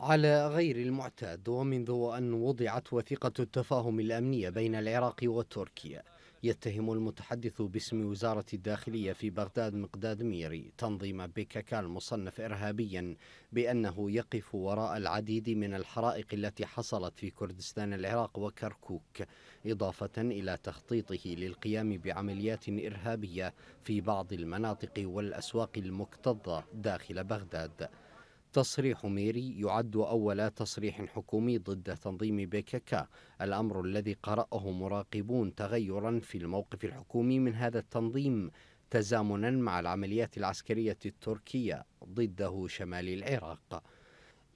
على غير المعتاد ومنذ أن وضعت وثيقة التفاهم الأمنية بين العراق وتركيا يتهم المتحدث باسم وزارة الداخلية في بغداد مقداد ميري تنظيم بيكاكا المصنف إرهابيا بأنه يقف وراء العديد من الحرائق التي حصلت في كردستان العراق وكركوك إضافة إلى تخطيطه للقيام بعمليات إرهابية في بعض المناطق والأسواق المكتظة داخل بغداد تصريح ميري يعد أول تصريح حكومي ضد تنظيم بيككا الأمر الذي قرأه مراقبون تغيرا في الموقف الحكومي من هذا التنظيم تزامنا مع العمليات العسكرية التركية ضده شمال العراق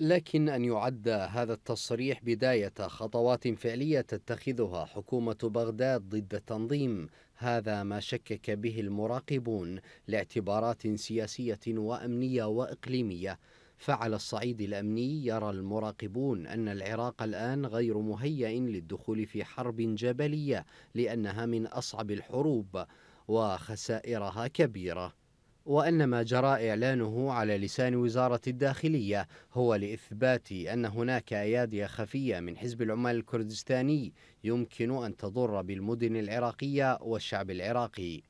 لكن أن يعد هذا التصريح بداية خطوات فعلية تتخذها حكومة بغداد ضد التنظيم هذا ما شكك به المراقبون لاعتبارات سياسية وأمنية وإقليمية فعلى الصعيد الامني يرى المراقبون ان العراق الان غير مهيئ للدخول في حرب جبليه لانها من اصعب الحروب وخسائرها كبيره وان ما جرى اعلانه على لسان وزاره الداخليه هو لاثبات ان هناك ايادي خفيه من حزب العمال الكردستاني يمكن ان تضر بالمدن العراقيه والشعب العراقي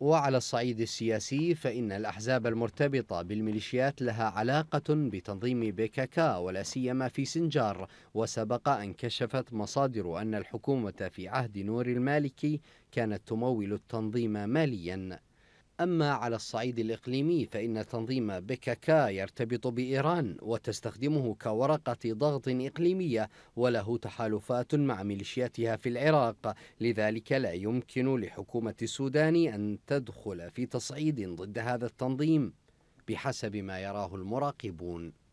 وعلى الصعيد السياسي فإن الأحزاب المرتبطة بالميليشيات لها علاقة بتنظيم بيكاكا ولا سيما في سنجار وسبق أن كشفت مصادر أن الحكومة في عهد نور المالكي كانت تمول التنظيم ماليا أما على الصعيد الإقليمي فإن تنظيم بككا يرتبط بإيران وتستخدمه كورقة ضغط إقليمية وله تحالفات مع ميليشياتها في العراق لذلك لا يمكن لحكومة السودان أن تدخل في تصعيد ضد هذا التنظيم بحسب ما يراه المراقبون